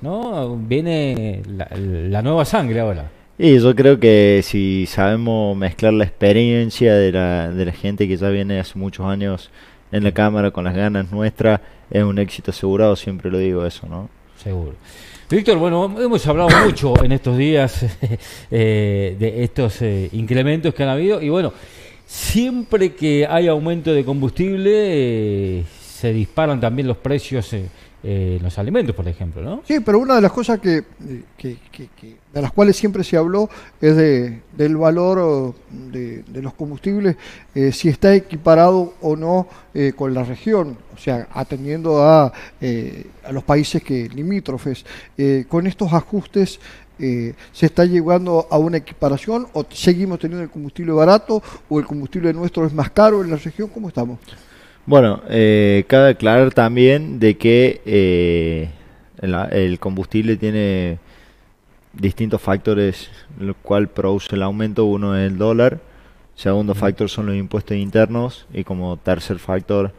¿no? Viene la, nueva sangre ahora. Y yo creo que si sabemos mezclar la experiencia de la, de la gente que ya viene hace muchos años en la cámara con las ganas nuestras, es un éxito asegurado, siempre lo digo eso, ¿no? Seguro. Víctor, bueno, hemos hablado mucho en estos días eh, de estos eh, incrementos que han habido y bueno, siempre que hay aumento de combustible eh, se disparan también los precios eh, los alimentos, por ejemplo, ¿no? Sí, pero una de las cosas que, de las cuales siempre se habló es del valor de, los combustibles, eh, si está equiparado o no eh, con la región, o sea, atendiendo a, a los países que limítrofes. con estos ajustes, se está llegando a una equiparación o seguimos teniendo el combustible barato o el combustible nuestro es más caro en la región? ¿Cómo estamos? Bueno, eh, cabe aclarar también de que eh, el combustible tiene distintos factores, lo cual produce el aumento. Uno es el dólar, segundo factor son los impuestos internos y como tercer factor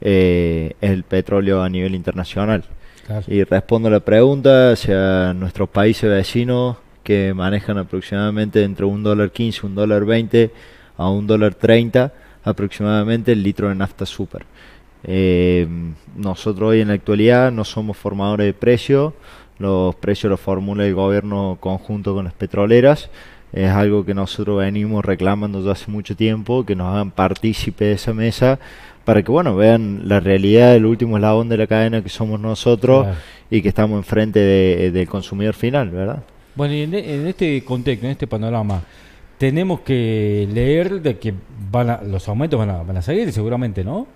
eh, es el petróleo a nivel internacional. Y respondo a la pregunta, hacia nuestros países vecinos que manejan aproximadamente entre un dólar 15, un dólar 20 a un dólar 30 aproximadamente el litro de nafta super. Eh, nosotros hoy en la actualidad no somos formadores de precios, los precios los formula el gobierno conjunto con las petroleras. Es algo que nosotros venimos reclamando desde hace mucho tiempo, que nos hagan partícipe de esa mesa para que bueno vean la realidad del último eslabón de la cadena que somos nosotros y que estamos enfrente de, del consumidor final, ¿verdad? Bueno, y en e, este contexto, en este panorama, tenemos que leer de que van los aumentos van a, van a seguir seguramente, ¿no?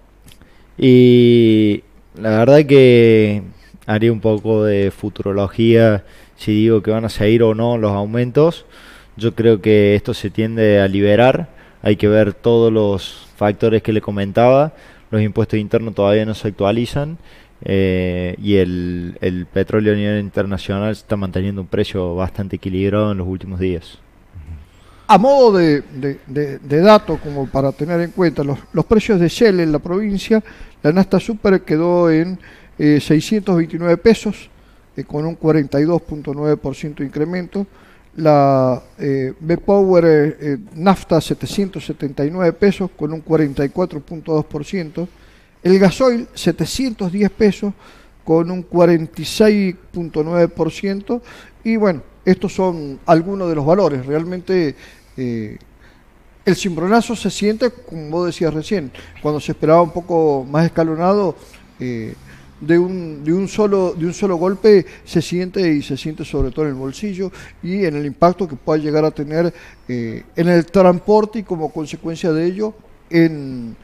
Y la verdad que haría un poco de futurología si digo que van a seguir o no los aumentos. Yo creo que esto se tiende a liberar. Hay que ver todos los factores que le comentaba. Los impuestos internos todavía no se actualizan eh, y el, el petróleo a nivel internacional está manteniendo un precio bastante equilibrado en los últimos días. A modo de, de, dato, como para tener en cuenta, los, precios de Shell en la provincia, la nafta Super quedó en 629 eh, eh, eh, pesos, con un 42.9% incremento. La eh, B-Power Nafta 779 pesos, con un 44.2%. El gasoil 710 pesos, con un 46.9%. Y bueno, estos son algunos de los valores. Realmente eh, el cimbronazo se siente, como vos decías recién, cuando se esperaba un poco más escalonado. Eh, de un, de un solo de un solo golpe se siente y se siente sobre todo en el bolsillo y en el impacto que pueda llegar a tener eh, en el transporte y como consecuencia de ello en,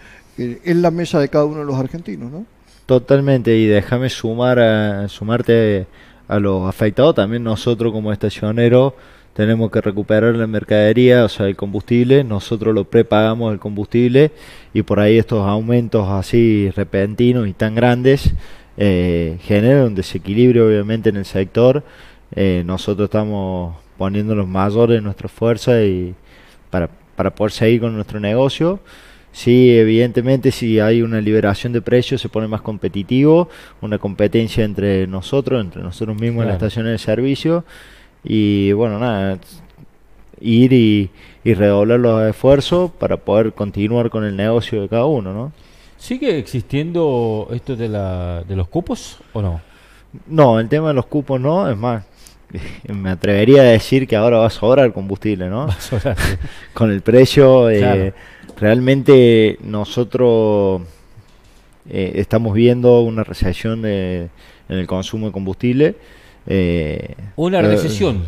la mesa de cada uno de los argentinos ¿no? totalmente y déjame sumar sumarte a los afectados. También nosotros como estacioneros tenemos que recuperar la mercadería, o sea, el combustible, nosotros lo prepagamos el combustible y por ahí estos aumentos así repentinos y tan grandes eh, generan un desequilibrio obviamente en el sector. Eh, nosotros estamos poniendo los mayores de nuestra fuerza y para, para poder seguir con nuestro negocio. Sí, evidentemente si hay una liberación de precios se pone más competitivo, una competencia entre nosotros, entre nosotros mismos en las estaciones de servicio y bueno, nada, ir y, redoblar los esfuerzos para poder continuar con el negocio de cada uno, ¿no? ¿Sigue existiendo esto de, la, de los cupos o no? No, el tema de los cupos no, es más, me atrevería a decir que ahora va a sobrar combustible, ¿no? Con el precio eh, realmente nosotros eh, estamos viendo una recesión en el consumo de combustible. Eh, una eh, recesión.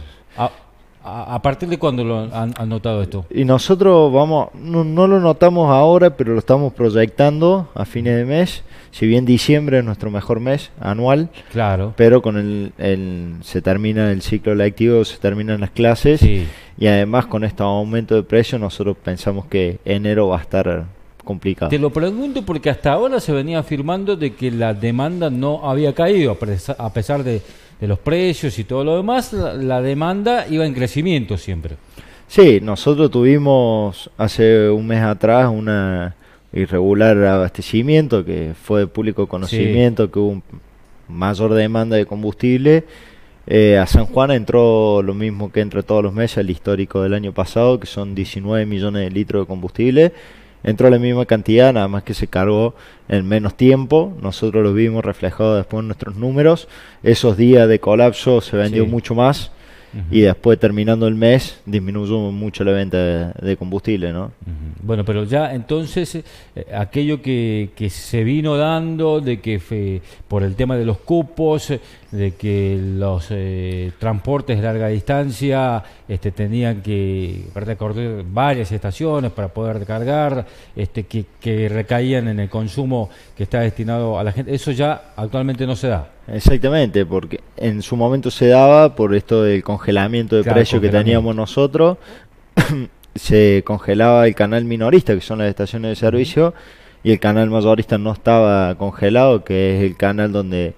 A, partir de cuándo lo han, notado esto? Y nosotros vamos, no, lo notamos ahora, pero lo estamos proyectando a fines de mes. Si bien diciembre es nuestro mejor mes anual, claro. Pero con el, se termina el ciclo lectivo, se terminan las clases. Sí. Y además con este aumento de precios nosotros pensamos que enero va a estar complicado. Te lo pregunto porque hasta ahora se venía afirmando de que la demanda no había caído, a pesar de, los precios y todo lo demás, la, demanda iba en crecimiento siempre. Sí, nosotros tuvimos hace un mes atrás un irregular abastecimiento que fue de público conocimiento, que hubo un mayor demanda de combustible eh, a San Juan entró lo mismo que entre todos los meses, el histórico del año pasado, que son 19 millones de litros de combustible. Entró la misma cantidad, nada más que se cargó en menos tiempo. Nosotros lo vimos reflejado después en nuestros números. Esos días de colapso se vendió mucho más y después terminando el mes disminuyó mucho la venta de, combustible. ¿no? Bueno, pero ya entonces eh, aquello que, que, se vino dando de que por el tema de los cupos, de que los eh, transportes de larga distancia este, tenían que recorrer varias estaciones para poder recargar, este, que, que, recaían en el consumo que está destinado a la gente. Eso ya actualmente no se da. Exactamente, porque en su momento se daba por esto del congelamiento de precios precio que teníamos nosotros, se congelaba el canal minorista, que son las estaciones de servicio, y el canal mayorista no estaba congelado, que es el canal donde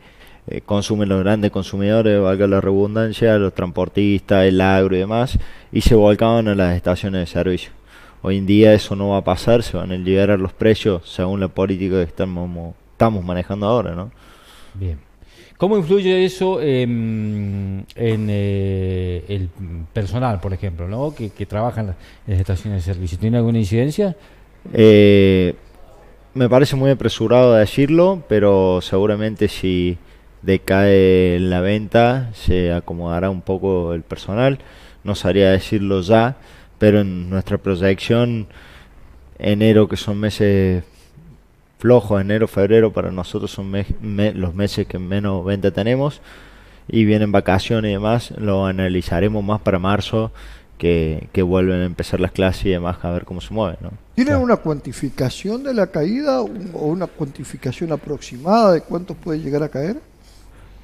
eh, consumen los grandes consumidores, valga la redundancia, los transportistas, el agro y demás, y se volcaban a las estaciones de servicio. Hoy en día eso no va a pasar, se van a liberar los precios según la política que estamos, manejando ahora, Bien. ¿Cómo influye eso en eh, el personal, por ejemplo, que, trabaja en las, estaciones de servicio? ¿Tiene alguna incidencia? Eh, me parece muy apresurado decirlo, pero seguramente si decae la venta, se acomodará un poco el personal, no sabría decirlo ya, pero en nuestra proyección, enero que son meses flojos, enero, febrero para nosotros son los meses que menos venta tenemos y vienen vacaciones y demás, lo analizaremos más para marzo que, vuelven a empezar las clases y demás a ver cómo se mueve. ¿Tienen una cuantificación de la caída o una cuantificación aproximada de cuántos puede llegar a caer?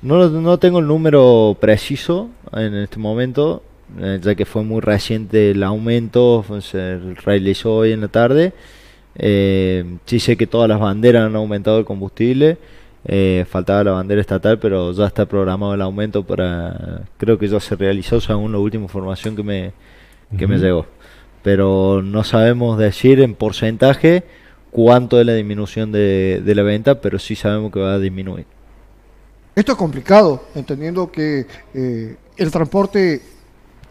No, no tengo el número preciso en este momento, eh, ya que fue muy reciente el aumento, se realizó hoy en la tarde. Eh, sí sé que todas las banderas han aumentado el combustible, eh, faltaba la bandera estatal, pero ya está programado el aumento para, creo que ya se realizó según la última información que me, que me llegó. Pero no sabemos decir en porcentaje cuánto es la disminución de, de la venta, pero sí sabemos que va a disminuir. Esto es complicado, entendiendo que eh, el transporte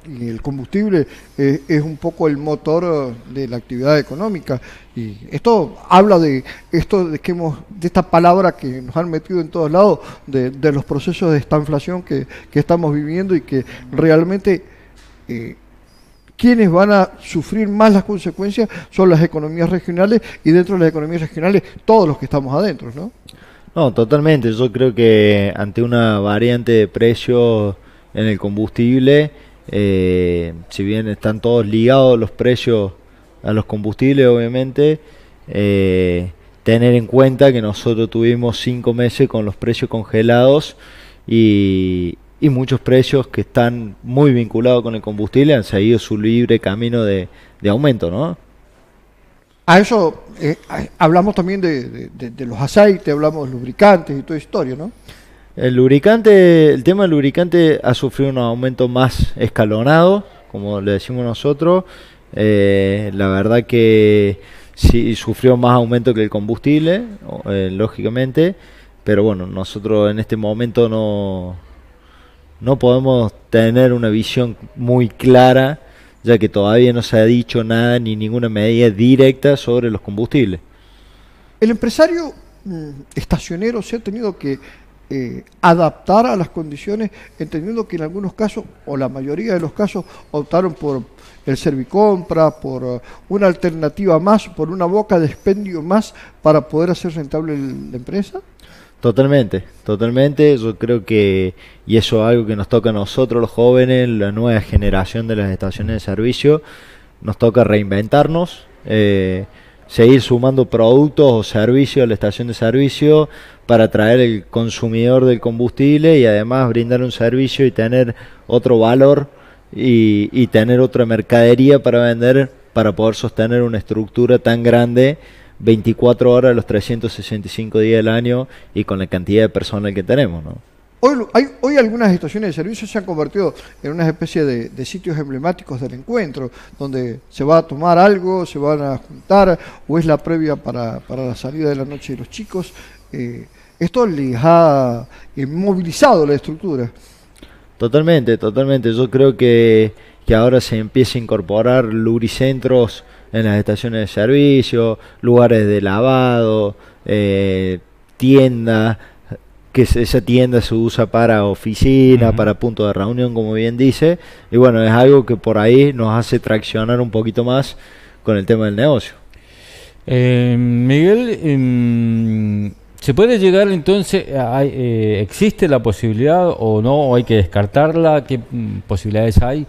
y el combustible eh, es un poco el motor eh, de la actividad económica y esto habla de esto de que hemos de esta palabra que nos han metido en todos lados de, los procesos de esta inflación que, estamos viviendo y que realmente quienes van a sufrir más las consecuencias son las economías regionales y dentro de las economías regionales todos los que estamos adentro, ¿no? No, totalmente. Yo creo que ante una variante de precios en el combustible, eh, si bien están todos ligados los precios a los combustibles, obviamente, eh, tener en cuenta que nosotros tuvimos cinco meses con los precios congelados y, muchos precios que están muy vinculados con el combustible han seguido su libre camino de, de aumento, ¿no? A eso eh, hablamos también de, los aceites, hablamos de lubricantes y toda historia, ¿no? El lubricante, el tema del lubricante ha sufrido un aumento más escalonado, como le decimos nosotros. Eh, la verdad que sí sufrió más aumento que el combustible, eh, lógicamente, pero bueno, nosotros en este momento no, no podemos tener una visión muy clara ya que todavía no se ha dicho nada ni ninguna medida directa sobre los combustibles. El empresario mm, estacionero se ha tenido que eh, adaptar a las condiciones, entendiendo que en algunos casos, o la mayoría de los casos, optaron por el servicompra, por uh, una alternativa más, por una boca de expendio más para poder hacer rentable la empresa? Totalmente, totalmente. Yo creo que, y eso es algo que nos toca a nosotros los jóvenes, la nueva generación de las estaciones de servicio, nos toca reinventarnos, eh, seguir sumando productos o servicios a la estación de servicio para atraer el consumidor del combustible y además brindar un servicio y tener otro valor y, y tener otra mercadería para vender para poder sostener una estructura tan grande 24 horas los 365 días del año y con la cantidad de personal que tenemos, Hoy, hay, algunas estaciones de servicio se han convertido en una especie de, sitios emblemáticos del encuentro, donde se va a tomar algo, se van a juntar, o es la previa para, la salida de la noche de los chicos. Eh, esto les ha eh, movilizado la estructura. Totalmente, totalmente. Yo creo que, que ahora se empieza a incorporar lubricentros en las estaciones de servicio, lugares de lavado, eh, tiendas, que esa tienda se usa para oficina, para punto de reunión, como bien dice. Y bueno, es algo que por ahí nos hace traccionar un poquito más con el tema del negocio. Eh, Miguel, em, ¿se puede llegar entonces, eh, existe la posibilidad o no, hay que descartarla? ¿Qué mm, posibilidades hay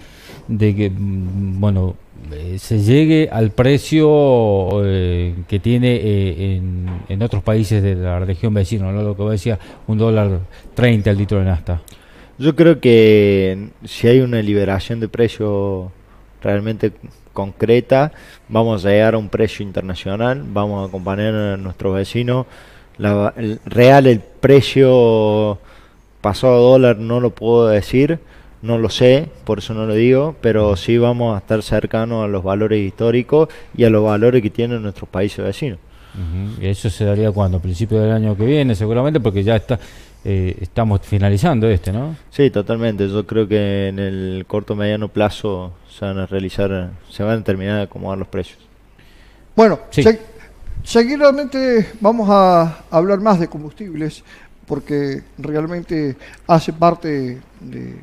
de que, mm, bueno, eh, se llegue al precio eh, que tiene eh, en, otros países de la región vecina, lo que decía, un dólar 30 el litro de nasta. Yo creo que si hay una liberación de precio realmente concreta, vamos a llegar a un precio internacional, vamos a acompañar a nuestros vecinos. La, el real el precio pasó a dólar no lo puedo decir, no lo sé, por eso no lo digo, pero sí vamos a estar cercanos a los valores históricos y a los valores que tienen nuestros países vecinos. ¿Y eso se daría cuando? ¿A principios del año que viene seguramente? Porque ya está eh, estamos finalizando este, ¿no? Sí, totalmente. Yo creo que en el corto mediano plazo se van a realizar, se van a terminar de acomodar los precios. Bueno, sí. realmente vamos a hablar más de combustibles porque realmente hace parte de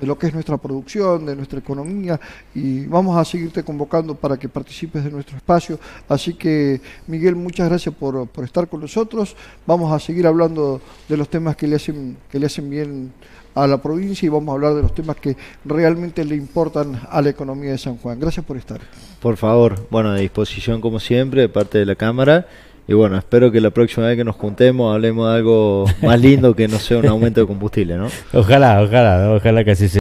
de lo que es nuestra producción, de nuestra economía y vamos a seguirte convocando para que participes de nuestro espacio. Así que Miguel, muchas gracias por, estar con nosotros. Vamos a seguir hablando de los temas que le hacen, que le hacen bien a la provincia y vamos a hablar de los temas que realmente le importan a la economía de San Juan. Gracias por estar. Por favor, bueno, a disposición como siempre de parte de la Cámara y bueno, espero que la próxima vez que nos juntemos hablemos de algo más lindo que no sea un aumento de combustible, ¿no? Ojalá, ojalá, ojalá que así sea.